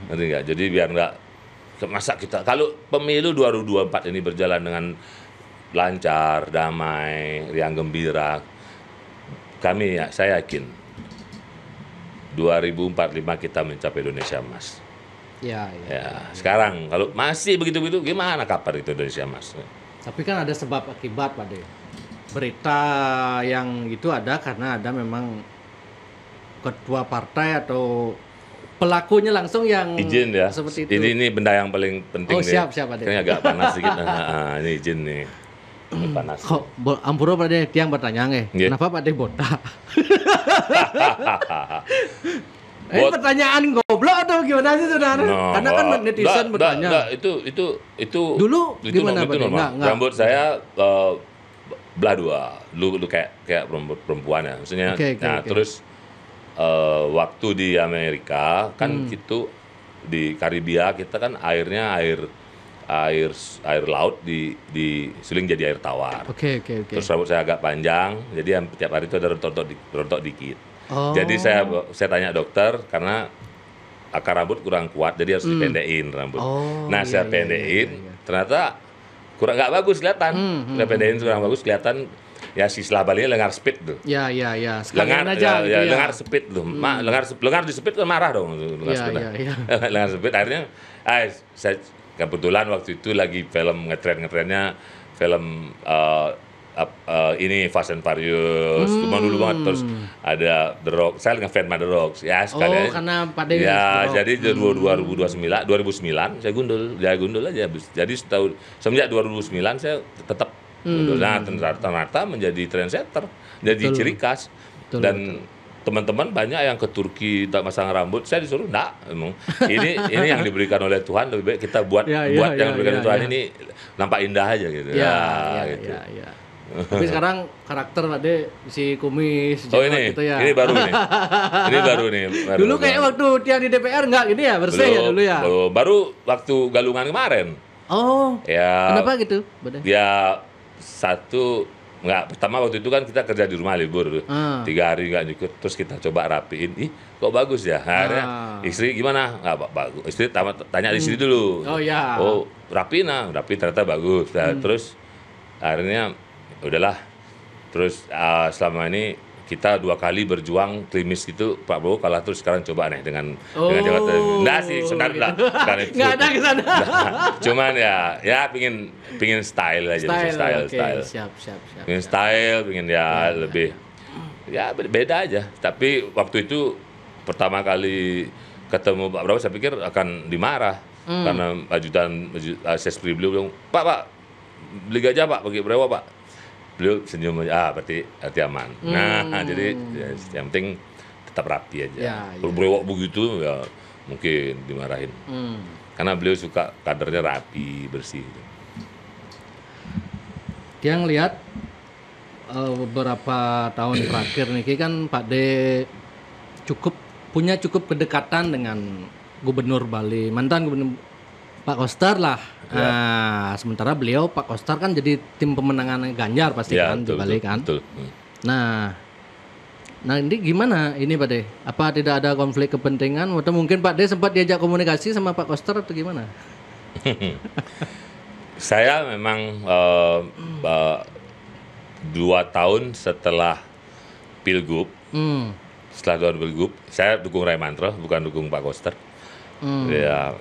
ngerti nggak jadi biar nggak masa kita kalau pemilu 2024 ini berjalan dengan lancar damai riang gembira kami ya saya yakin 2045 kita mencapai Indonesia emas ya, ya, ya, ya. sekarang kalau masih begitu begitu gimana kapan itu Indonesia emas tapi kan ada sebab akibat pak De berita yang itu ada karena ada memang ketua partai atau pelakunya langsung yang izin ya seperti itu. Ini ini benda yang paling penting. Oh deh. siap siap Ini agak panas sedikit. Nah, nah, nah, ini izin nih. Hmm. panas. Kok ampuro pada tiang bertanya nge, yeah. kenapa Pak Dek botak? Ini eh, Bot. pertanyaan goblok atau gimana sih saudara? No, Karena kan netizen da, bertanya. da, itu itu itu dulu itu gimana Pak? Rambut saya uh, belah dua lu lu kayak kayak perempuan ya maksudnya okay, okay, nah okay. terus uh, waktu di Amerika kan hmm. itu di Karibia kita kan airnya air air air laut di di suling jadi air tawar. Oke okay, oke okay, oke. Okay. Terus rambut saya agak panjang, jadi tiap hari itu ada rontok di, rontok dikit. Oh. Jadi saya saya tanya dokter karena akar rambut kurang kuat, jadi harus hmm. dipendekin rambut. Oh, nah iya, saya iya, iya, iya, iya. ternyata kurang nggak bagus kelihatan hmm, hmm, pendekin hmm. kurang bagus kelihatan ya si selah balinya lengar speed tuh ya ya ya Sekalian lengar aja, ya, gitu ya, ya. lengar speed tuh hmm. Ma, lengar lengar di speed tuh marah dong lengar ya, speed ya, ya. lengar speed akhirnya ah, saya kebetulan waktu itu lagi film ngetren ngetrennya film uh, up, uh, ini Fast and Furious hmm. cuma dulu banget terus ada The Rock saya nggak fan The Rock ya oh, sekali oh karena pada ya jadi hmm. 2029 2009 saya gundul ya gundul aja jadi setahun semenjak 2009 saya tetap hmm. nah ternyata menjadi trendsetter jadi betul. ciri khas betul, dan teman-teman banyak yang ke Turki tak masang rambut saya disuruh enggak emang ini ini yang diberikan oleh Tuhan lebih baik kita buat ya, ya buat ya, yang diberikan ya, Tuhan ya. ini nampak indah aja gitu ya, ya, ya, gitu. ya, ya. Tapi sekarang karakter ada si kumis, oh ini, gitu ya. ini baru nih. ini baru nih. Baru, dulu kayak waktu dia di DPR nggak gini ya bersih ya belum, ya dulu ya. Belum. Baru waktu galungan kemarin. Oh. Ya. Kenapa gitu? Badai. Ya satu nggak pertama waktu itu kan kita kerja di rumah libur ah. tiga hari nggak nyukur terus kita coba rapiin ih kok bagus ya nah, akhirnya ah. istri gimana nggak bagus istri tanya, tanya hmm. istri dulu oh ya oh rapiin lah rapi ternyata bagus nah, hmm. terus akhirnya udahlah terus uh, selama ini kita dua kali berjuang klimis gitu Pak Prabowo kalah terus sekarang coba nih dengan oh. dengan Jakarta enggak sih sebenarnya enggak enggak ada kesana sana cuman ya ya pingin pingin style aja style style, okay. style. siap siap siap pingin siap. style pingin ya, ya, ya lebih ya, ya beda aja tapi waktu itu pertama kali ketemu Pak Prabowo saya pikir akan dimarah hmm. karena ajudan ajudan uh, Sespri beliau Pak Pak beli gajah Pak bagi Prabowo Pak beliau senyum ah berarti aman hmm. nah jadi ya, yang penting tetap rapi aja ya, ya. kalau ya. berewok begitu ya mungkin dimarahin hmm. karena beliau suka kadernya rapi bersih dia ngelihat uh, beberapa tahun terakhir nih kan Pak D cukup punya cukup kedekatan dengan Gubernur Bali mantan Gubernur Pak Koster lah. Ya. Nah, sementara beliau Pak Koster kan jadi tim pemenangan Ganjar pasti ya, kan betul, di betul, kan. Betul, hmm. Nah, Nah ini gimana ini Pak De? Apa tidak ada konflik kepentingan? Atau mungkin Pak De sempat diajak komunikasi sama Pak Koster atau gimana? saya memang uh, uh, dua tahun setelah pilgub, hmm. setelah tahun pilgub, saya dukung Ray bukan dukung Pak Koster. Hmm. Ya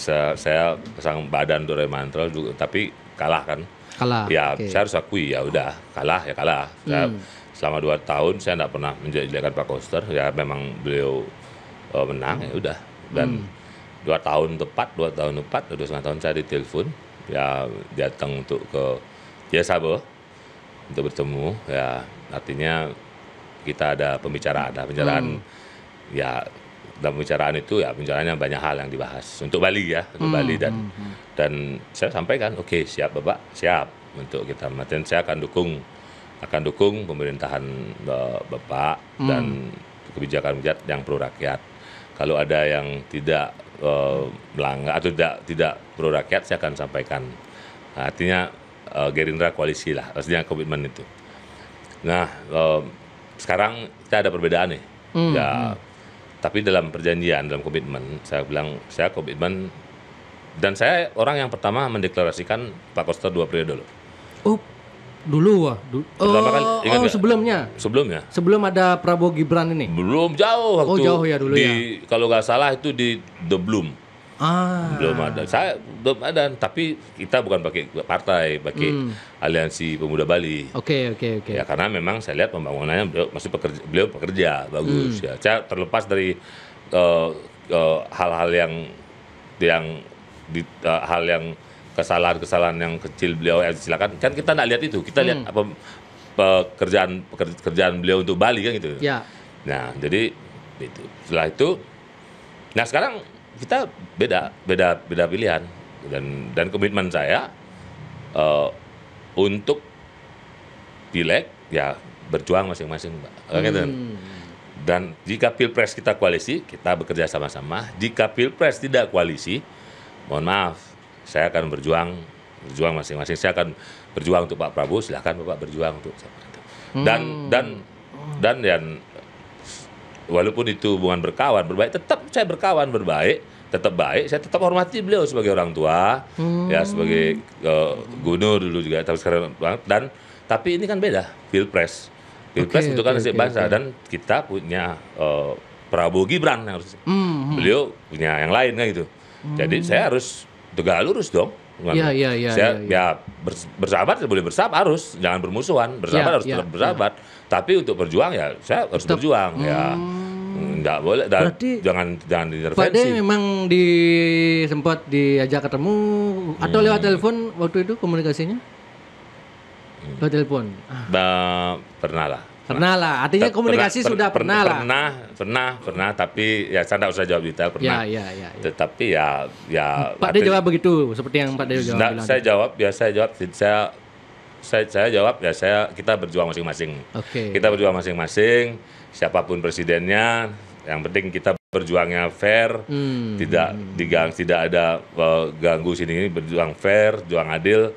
saya, saya pasang badan Dore Mantel juga tapi kalah kan. Kalah. Ya okay. saya harus akui ya udah kalah ya kalah. Saya, hmm. Selama dua tahun saya tidak pernah menjadikan Pak Koster. Ya memang beliau uh, menang ya udah dan hmm. dua tahun tepat dua tahun tepat dua setengah tahun saya ditelepon ya datang untuk ke dia Sabo untuk bertemu ya artinya kita ada pembicaraan ada pembicaraan hmm. ya dalam pembicaraan itu ya pembicaraannya banyak hal yang dibahas untuk Bali ya untuk hmm, Bali hmm, dan hmm, hmm, dan saya sampaikan oke okay, siap bapak siap untuk kita maten saya akan dukung akan dukung pemerintahan e, bapak hmm. dan kebijakan kebijakan yang pro rakyat kalau ada yang tidak uh, melanggar atau tidak tidak pro rakyat saya akan sampaikan nah, artinya uh, Gerindra koalisi lah artinya komitmen itu nah uh, sekarang kita ada perbedaan nih hmm. ya hmm tapi dalam perjanjian dalam komitmen saya bilang saya komitmen dan saya orang yang pertama mendeklarasikan Pak Koster dua periode dulu. Oh, dulu wah. Du oh, kali, ingat oh gak? sebelumnya. Sebelumnya. Sebelum ada Prabowo Gibran ini. Belum jauh waktu. Oh jauh ya dulu di, ya. Kalau nggak salah itu di The Bloom. Ah. Belum ada. Saya belum ada, tapi kita bukan pakai partai, pakai hmm. Aliansi Pemuda Bali. Oke, okay, oke, okay, oke. Okay. Ya karena memang saya lihat pembangunannya beliau masih pekerja, beliau pekerja bagus hmm. ya. Saya terlepas dari eh, eh, hal-hal uh, uh, yang yang di, uh, hal yang kesalahan-kesalahan yang kecil beliau ya silakan kan kita nggak lihat itu kita hmm. lihat apa pekerjaan pekerjaan beliau untuk Bali kan gitu ya. nah jadi itu setelah itu nah sekarang kita beda beda beda pilihan dan dan komitmen saya uh, untuk pileg ya berjuang masing-masing hmm. Gitu. dan jika pilpres kita koalisi kita bekerja sama-sama jika pilpres tidak koalisi mohon maaf saya akan berjuang berjuang masing-masing saya akan berjuang untuk Pak Prabowo silahkan Bapak berjuang untuk hmm. dan dan dan dan walaupun itu hubungan berkawan berbaik tetap saya berkawan berbaik tetap baik saya tetap hormati beliau sebagai orang tua hmm. ya sebagai uh, gubernur dulu juga tapi sekarang e, dan tapi ini kan beda pilpres pilpres okay, itu kan okay, okay, bangsa okay. dan kita punya uh, Prabowo Gibran yang harus hmm, hmm, beliau punya yang lain kan gitu hmm. jadi saya harus tegak lurus dong Iya, kan? iya, iya. Saya iya, iya. ya, ya. ya bersahabat boleh bersahabat harus, jangan bermusuhan. Bersahabat ya, harus ya, tetap iya. bersahabat. Ya. Tapi untuk berjuang ya saya harus tetap, berjuang ya. hmm. ya. Enggak boleh dan Berarti, jangan jangan intervensi Pak memang di sempat diajak ketemu hmm. atau lewat hmm. telepon waktu itu komunikasinya? Lewat telepon. Ah. pernah lah. Pernah lah, artinya komunikasi pernah, sudah pernah, pernah lah. Pernah, pernah, pernah, tapi ya saya tidak usah jawab detail pernah. Ya, ya, ya, ya. Tetapi ya ya Pak Dewi jawab begitu seperti yang Pak Dewi jawab. Nah, saya jawab, ya saya jawab, saya saya, saya jawab ya saya kita berjuang masing-masing. Okay. Kita berjuang masing-masing. Siapapun presidennya, yang penting kita berjuangnya fair, hmm. tidak digang, tidak ada uh, ganggu sini ini berjuang fair, juang adil.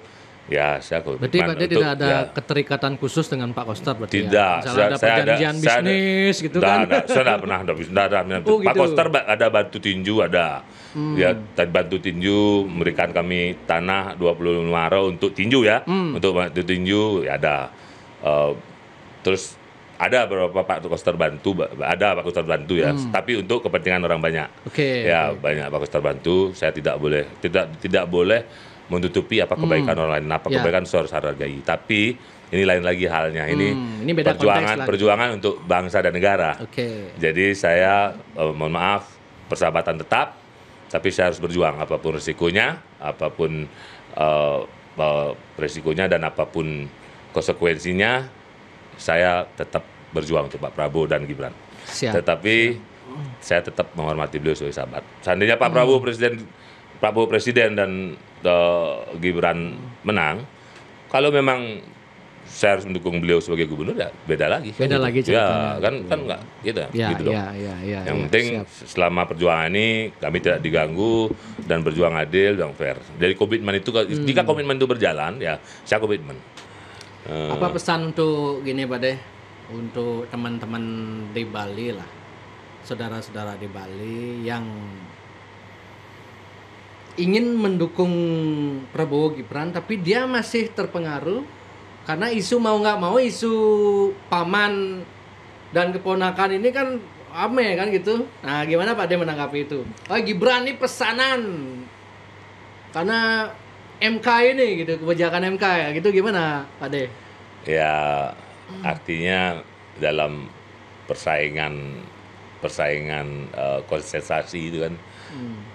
Ya, saya komitmen. Berarti Pak tidak ada ya. keterikatan khusus dengan Pak Koster, berarti ya? Tidak. Ya? saya, ada perjanjian saya ada, bisnis gitu kan? saya ada, gitu kan? Tidak, Saya tidak pernah ada bisnis. Tidak ada. Oh, Pak gitu. Koster ada bantu tinju, ada. Hmm. Ya, tadi bantu tinju, memberikan kami tanah 20 aro untuk tinju ya. Hmm. Untuk bantu tinju, ya ada. Uh, terus ada beberapa Pak Koster bantu, ada Pak Koster bantu ya, hmm. tapi untuk kepentingan orang banyak. Oke. Okay, ya okay. banyak Pak Koster bantu, saya tidak boleh, tidak tidak boleh menutupi apa hmm. kebaikan hmm. orang lain. Apa kebaikan ya. kebaikan harus hargai. Tapi ini lain lagi halnya. Ini, hmm, ini beda perjuangan perjuangan untuk bangsa dan negara. Okay. Jadi saya eh, mohon maaf persahabatan tetap, tapi saya harus berjuang apapun resikonya, apapun eh, eh, resikonya dan apapun konsekuensinya, saya tetap berjuang untuk Pak Prabowo dan Gibran. Siap. Tetapi Siap. saya tetap menghormati beliau sebagai sahabat. Seandainya Pak hmm. Prabowo presiden Prabowo presiden dan uh, Gibran menang, kalau memang saya harus mendukung beliau sebagai gubernur ya beda lagi. Beda gitu. lagi Ya kan kan enggak gitu, ya, gitu dong. Ya, ya, ya, Yang ya, penting siap. selama perjuangan ini kami tidak diganggu dan berjuang adil dan fair. Jadi komitmen itu hmm. jika komitmen itu berjalan ya saya komitmen. Eh, Apa pesan untuk gini Pak Deh untuk teman-teman di Bali lah. Saudara-saudara di Bali yang ingin mendukung Prabowo Gibran tapi dia masih terpengaruh karena isu mau nggak mau isu paman dan keponakan ini kan ame kan gitu. Nah, gimana Pak dia menanggapi itu? Oh, Gibran ini pesanan. Karena MK ini gitu, kebijakan MK ya gitu gimana Pak De? Ya, artinya dalam persaingan persaingan uh, konsentrasi itu kan hmm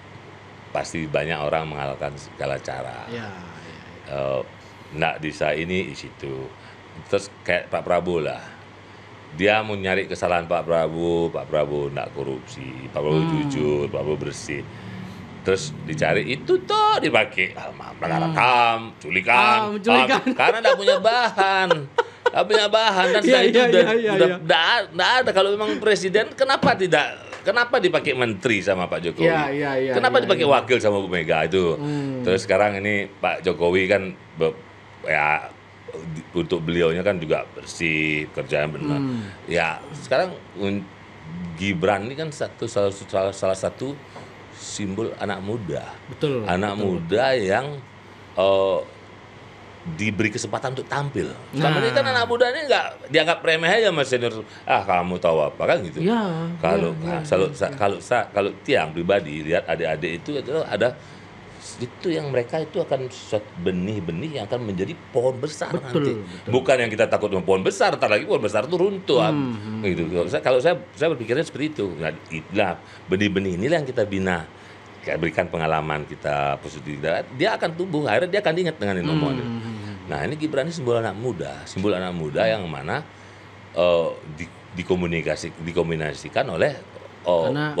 pasti banyak orang mengalahkan segala cara. Ya, ya, ya. ini di situ. Terus kayak Pak Prabowo lah. Dia mau nyari kesalahan Pak Prabowo, Pak Prabowo tidak korupsi, Pak Prabowo hmm. jujur, Pak Prabowo bersih. Terus dicari itu tuh dipakai pelanggaran hmm. rekam, culikan, ah, culikan. Ah, karena tidak punya bahan. Tidak punya bahan dan yeah, iya, itu yeah, udah, yeah, iya, udah, yeah. Udah, udah, udah ada kalau memang presiden kenapa tidak Kenapa dipakai menteri sama Pak Jokowi? Ya, ya, ya, Kenapa ya, dipakai ya. wakil sama Bu Mega itu? Hmm. Terus sekarang ini Pak Jokowi kan be, ya untuk beliaunya kan juga bersih kerja yang benar. Hmm. Ya sekarang Gibran ini kan satu salah, salah, salah satu simbol anak muda. Betul. Anak betul, muda betul. yang uh, diberi kesempatan untuk tampil. Nah. Selama ini kan anak muda ini nggak dianggap remeh aja mas senior. Ah kamu tahu apa kan gitu. Ya, kalau ya, kalau ya, kalau kalau kalau tiang pribadi lihat adik-adik itu itu ada itu yang mereka itu akan benih-benih yang akan menjadi pohon besar betul, nanti. Betul. Bukan yang kita takut dengan pohon besar, tar lagi pohon besar itu runtuh. Hmm, hmm, gitu. Kalau saya, kalau saya saya berpikirnya seperti itu. Nah, itulah benih-benih inilah yang kita bina berikan pengalaman kita positif dia akan tumbuh akhirnya dia akan ingat dengan ini hmm. nah ini Gibran ini simbol anak muda simbol anak muda yang mana uh, di, dikomunikasi dikombinasikan oleh uh, Karena,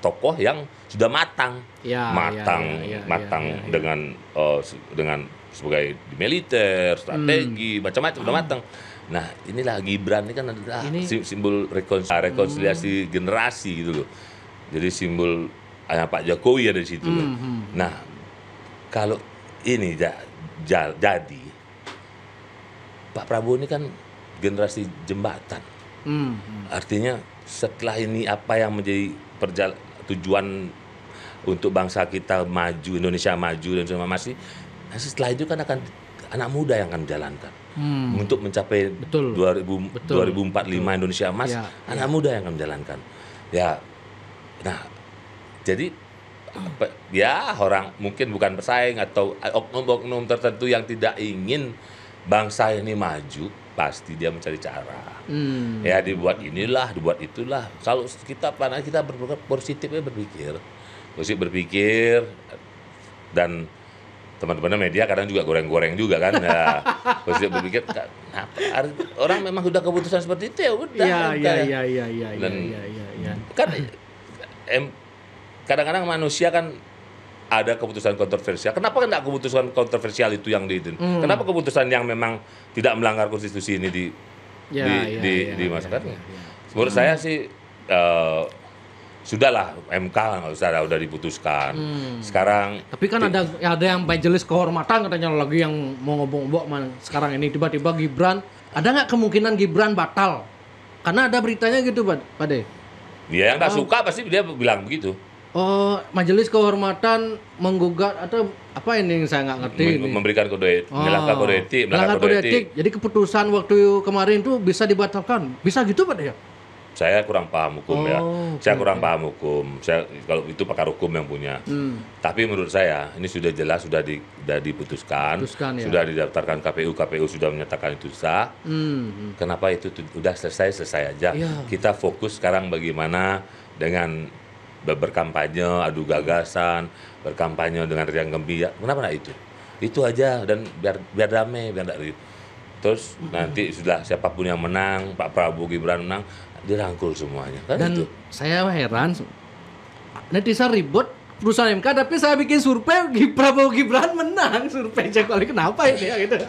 tokoh yang sudah matang ya, matang ya, ya, ya, ya matang ya, ya, ya. dengan uh, dengan sebagai militer strategi hmm. macam-macam sudah ah. matang Nah, inilah Gibran ini kan adalah ini... simbol rekonsiliasi, rekonsiliasi hmm. generasi gitu loh. Jadi simbol Pak Jokowi ada di situ. Hmm, hmm, Nah, kalau ini ja, ja, jadi Pak Prabowo ini kan generasi jembatan. Mm hmm. Artinya setelah ini apa yang menjadi perjal tujuan untuk bangsa kita maju, Indonesia maju dan semua masih nah, setelah itu kan akan anak muda yang akan menjalankan hmm. untuk mencapai Betul. 2000, Betul. 2045 Betul. Indonesia emas ya, anak ya. muda yang akan menjalankan ya nah jadi ya orang mungkin bukan pesaing atau eh, oknum-oknum tertentu yang tidak ingin bangsa ini maju pasti dia mencari cara hmm. ya dibuat inilah dibuat itulah kalau kita panah kita berpikir positif ya berpikir positif berpikir dan teman-teman media kadang juga goreng-goreng juga kan ya positif berpikir nah, orang memang sudah keputusan seperti itu ya udah iya, ya ya ya ya ya, ya, ya, ya, ya. kan m kadang-kadang manusia kan ada keputusan kontroversial. Kenapa nggak keputusan kontroversial itu yang di hmm. Kenapa keputusan yang memang tidak melanggar konstitusi ini di ya, di, ya, di, ya, di Ya, ya, ya. Menurut hmm. saya sih uh, sudahlah MK nggak usah ada udah diputuskan. Hmm. Sekarang tapi kan ada ada yang majelis kehormatan katanya lagi yang mau ngobong man sekarang ini tiba-tiba Gibran ada nggak kemungkinan Gibran batal? Karena ada beritanya gitu, Pak De Dia yang nggak suka pasti dia bilang begitu. Oh, Majelis Kehormatan menggugat atau apa ini yang saya nggak ngerti ini. Memberikan kode etik, oh. melanggar kode etik, melanggar kode, etik. Jadi keputusan waktu kemarin itu bisa dibatalkan. Bisa gitu Pak ya? Saya kurang paham hukum ya. oh, ya. Saya kurang paham hukum. Saya kalau itu pakar hukum yang punya. Hmm. Tapi menurut saya ini sudah jelas sudah di, sudah diputuskan, Putuskan, ya. sudah didaftarkan KPU, KPU sudah menyatakan itu sah. Hmm. hmm. Kenapa itu sudah selesai selesai aja? Ya. Kita fokus sekarang bagaimana dengan berkampanye adu gagasan berkampanye dengan riang gembira kenapa nggak itu itu aja dan biar biar damai biar tidak ribut gitu. terus nanti sudah siapapun yang menang Pak Prabowo Gibran menang dirangkul semuanya kan dan itu. saya heran netizen ribut perusahaan MK tapi saya bikin survei Prabowo Gibran menang survei Jokowi kenapa ini ya gitu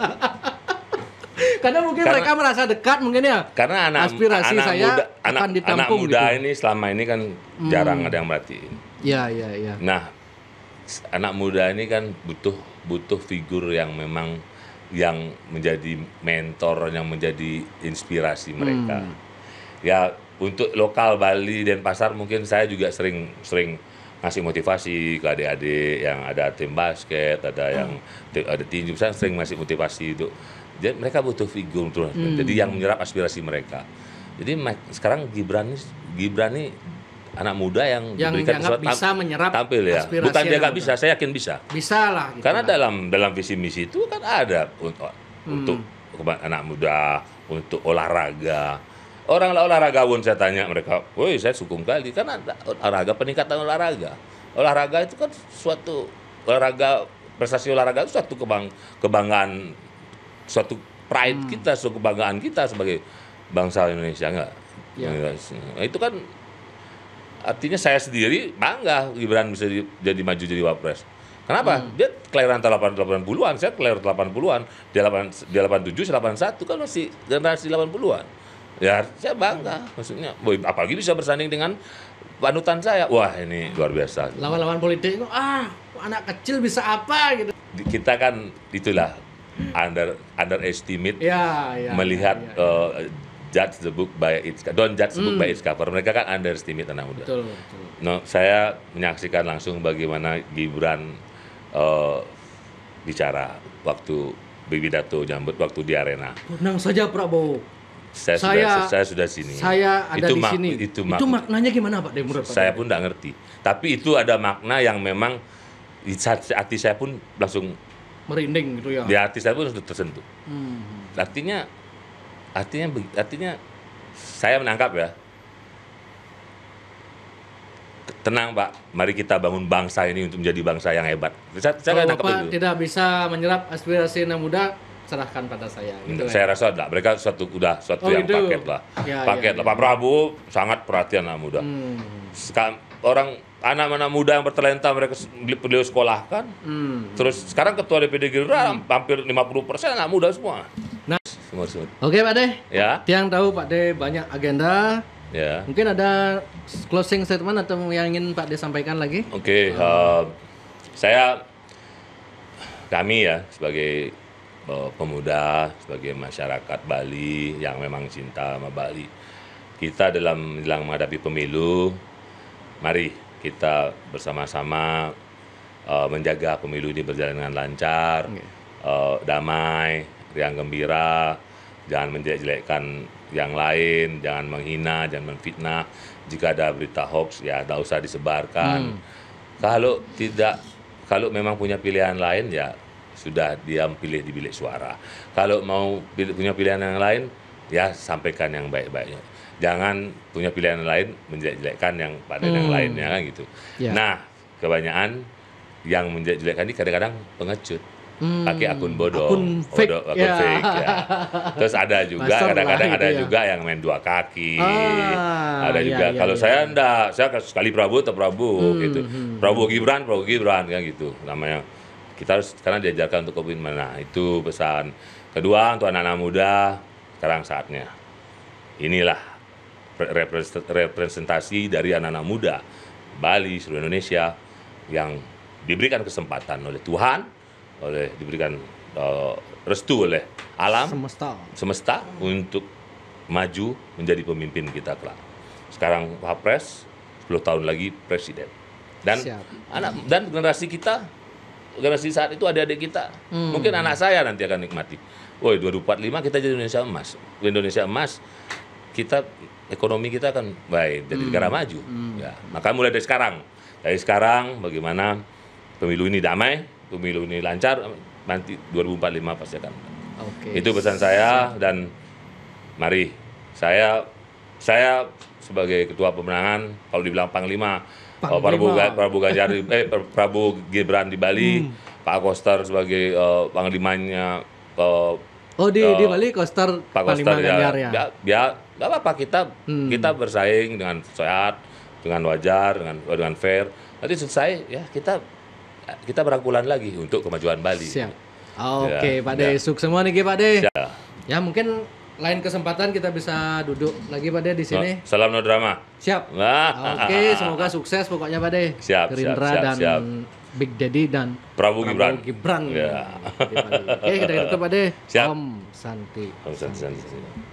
Karena mungkin karena, mereka merasa dekat mungkin ya. Karena anak aspirasi anak saya muda, anak, ditampung anak muda gitu. ini selama ini kan hmm. jarang ada yang merhatiin. ya ya ya Nah, anak muda ini kan butuh butuh figur yang memang yang menjadi mentor yang menjadi inspirasi mereka. Hmm. Ya untuk lokal Bali dan pasar mungkin saya juga sering sering ngasih motivasi ke adik-adik yang ada tim basket, ada yang hmm. ada tinju, saya sering ngasih motivasi itu jadi mereka butuh figur tuh. Hmm. Jadi yang menyerap aspirasi mereka. Jadi sekarang Gibran ini, Gibran ini anak muda yang, yang diberikan surat bisa tam menyerap tampil ya. Bukan dia nggak bisa, saya yakin bisa. Bisa lah. Gitu Karena lah. dalam dalam visi misi itu kan ada untuk hmm. untuk anak muda, untuk olahraga. Orang lah olahraga pun saya tanya mereka, woi saya sukung kali karena olahraga peningkatan olahraga. Olahraga itu kan suatu olahraga prestasi olahraga itu suatu kebang, kebanggaan suatu pride hmm. kita, suatu kebanggaan kita sebagai bangsa Indonesia enggak? Ya. Nah, itu kan artinya saya sendiri bangga Gibran bisa di, jadi maju jadi wapres. Kenapa? Hmm. Dia kelahiran tahun 80-an, saya kelahiran 80-an, dia 8 dia 87, saya 81 kan masih generasi 80-an. Ya, saya bangga. Hmm. Maksudnya, boy, apalagi bisa bersanding dengan panutan saya. Wah, ini luar biasa. Lawan-lawan politik itu ah, anak kecil bisa apa gitu. Kita kan itulah under underestimate ya, ya, melihat ya, ya, ya. Uh, judge the book by its don't judge the book mm. by hmm. its cover. Mereka kan underestimate anak muda. Betul, betul. No, saya menyaksikan langsung bagaimana Gibran uh, bicara waktu dato jambut waktu di arena. Tenang saja Prabowo saya, saya sudah saya sudah sini. Saya ada itu di mak, sini. Itu, mak, itu maknanya gimana Pak Demur? Saya pun tidak ngerti. Tapi itu ada makna yang memang di hati saya pun langsung merinding gitu ya di hati saya pun sudah tersentuh hmm. artinya artinya artinya saya menangkap ya tenang pak mari kita bangun bangsa ini untuk menjadi bangsa yang hebat saya, saya kalau bapak itu. tidak bisa menyerap aspirasi anak muda serahkan pada saya gitu ya. saya ya? rasa tidak mereka suatu udah suatu oh, yang itu. paket lah ya, paket ya, lah ya. pak prabowo sangat perhatian anak muda hmm. Sekarang, orang anak-anak muda yang bertalenta mereka beliau sekolahkan. Hmm. Terus sekarang ketua DPD Gerindra hmm. hampir 50% anak muda semua. Nah, semua semua. Oke, okay, Pak De. Ya. Tiang tahu Pak De banyak agenda. Ya. Mungkin ada closing statement atau yang ingin Pak De sampaikan lagi? Oke, okay, uh, uh, saya kami ya sebagai uh, pemuda, sebagai masyarakat Bali yang memang cinta sama Bali. Kita dalam dalam menghadapi pemilu, mari kita bersama-sama uh, menjaga pemilu ini berjalan dengan lancar, okay. Iya. uh, eh, damai, riang gembira, jangan menjelek-jelekkan yang lain, jangan menghina, jangan menfitnah. Jika ada berita hoax ya tidak usah disebarkan. Hmm. Kalau tidak kalau memang punya pilihan lain ya sudah dia pilih di bilik suara. Kalau mau punya pilihan yang lain ya sampaikan yang baik-baiknya jangan punya pilihan lain menjelek-jelekkan yang pada hmm. yang lainnya kan gitu. Yeah. Nah, kebanyakan yang menjelek-jelekkan ini kadang-kadang pengecut. Hmm. pakai akun bodoh, akun fake, bodoh, akun yeah. fake ya. Terus ada juga kadang-kadang ada ya. juga yang main dua kaki, ah, ada ya, juga yeah, kalau yeah, saya ya. enggak, saya sekali Prabowo atau Prabowo hmm, gitu, hmm, hmm. Prabowo Gibran, Prabowo Gibran kan gitu, namanya kita harus karena diajarkan untuk komitmen. mana itu pesan kedua untuk anak-anak muda sekarang saatnya inilah representasi dari anak-anak muda Bali seluruh Indonesia yang diberikan kesempatan oleh Tuhan oleh diberikan uh, restu oleh alam semesta semesta untuk maju menjadi pemimpin kita kelak sekarang wapres 10 tahun lagi presiden dan Siap. anak dan generasi kita generasi saat itu adik-adik kita hmm. mungkin anak saya nanti akan nikmati woi 2045 kita jadi Indonesia emas Indonesia emas kita ekonomi kita akan baik jadi hmm. negara maju. Hmm. Ya, maka mulai dari sekarang. Dari sekarang bagaimana pemilu ini damai, pemilu ini lancar, nanti 2045 pasti akan. Oke. Okay. Itu pesan saya dan mari saya saya sebagai ketua pemenangan kalau dibilang panglima, panglima. Prabowo Prabowo Ganjar eh Prabu Gibran di Bali, hmm. Pak Koster sebagai uh, panglimanya uh, Oh di uh, di Bali Koster Pak Koster ya. ya. Ya, ya gak apa-apa kita hmm. kita bersaing dengan sehat, dengan wajar, dengan dengan fair. Nanti selesai ya kita kita berangkulan lagi untuk kemajuan Bali. Siap. Oh, ya, Oke, okay, ya, Pak De, ya. sukses semua nih Pak De. Ya. ya mungkin lain kesempatan kita bisa duduk lagi Pak De di sini. Oh, salam no drama. Siap. Nah. Oke, okay, semoga sukses pokoknya Pak De. Siap, Gerindra siap, siap, dan siap Big Daddy dan Prabowo, Prabowo Gibran. Gibran. Ya. Oke, kita tutup Pak Om Santi. Om Santi. Santi. Santi.